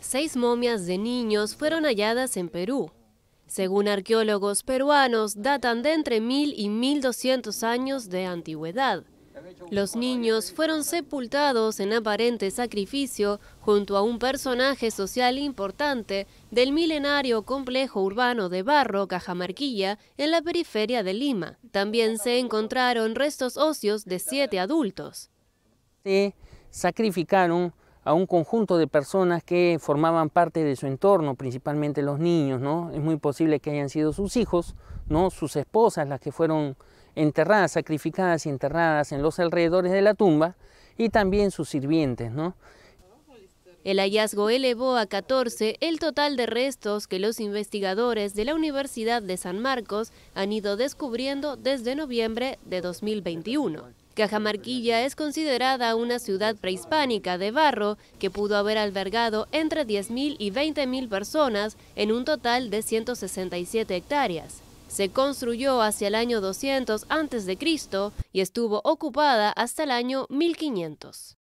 Seis momias de niños fueron halladas en Perú. Según arqueólogos peruanos, datan de entre 1.000 y 1.200 años de antigüedad. Los niños fueron sepultados en aparente sacrificio junto a un personaje social importante del milenario complejo urbano de Barro, Cajamarquilla, en la periferia de Lima. También se encontraron restos óseos de siete adultos. Se sacrificaron a un conjunto de personas que formaban parte de su entorno, principalmente los niños, ¿no? Es muy posible que hayan sido sus hijos, ¿no? Sus esposas las que fueron enterradas, sacrificadas y enterradas en los alrededores de la tumba y también sus sirvientes, El hallazgo elevó a 14 el total de restos que los investigadores de la Universidad de San Marcos han ido descubriendo desde noviembre de 2021. Cajamarquilla es considerada una ciudad prehispánica de barro que pudo haber albergado entre 10.000 y 20.000 personas en un total de 167 hectáreas. Se construyó hacia el año 200 a.C. y estuvo ocupada hasta el año 1500.